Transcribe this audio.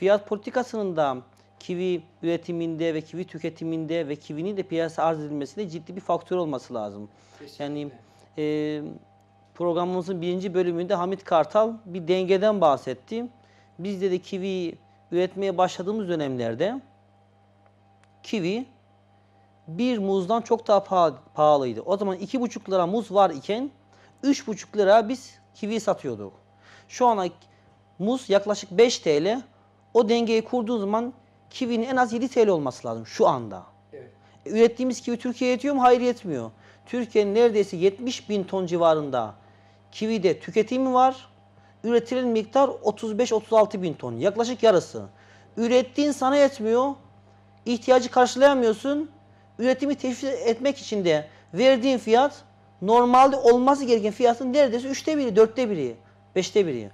Fiyat politikasının da kivi üretiminde ve kivi tüketiminde ve kivinin de piyasa arz edilmesinde ciddi bir faktör olması lazım. Kesinlikle. Yani e, programımızın birinci bölümünde Hamit Kartal bir dengeden bahsetti. Bizde de kivi üretmeye başladığımız dönemlerde kivi bir muzdan çok daha pahalıydı. O zaman iki buçuk lira muz var iken üç buçuk lira biz kivi satıyorduk. Şu ana muz yaklaşık 5 TL o dengeyi kurduğun zaman kivinin en az 7 TL olması lazım şu anda. Evet. E, ürettiğimiz kivi Türkiye'ye yetiyor mu? Hayır yetmiyor. Türkiye'nin neredeyse 70 bin ton civarında kivide tüketimi var. Üretilen miktar 35-36 bin ton. Yaklaşık yarısı. Ürettiğin sana yetmiyor. İhtiyacı karşılayamıyorsun. Üretimi teşvik etmek için de verdiğin fiyat normalde olması gereken fiyatın neredeyse 3'te biri, 4'te biri, 5'te biri.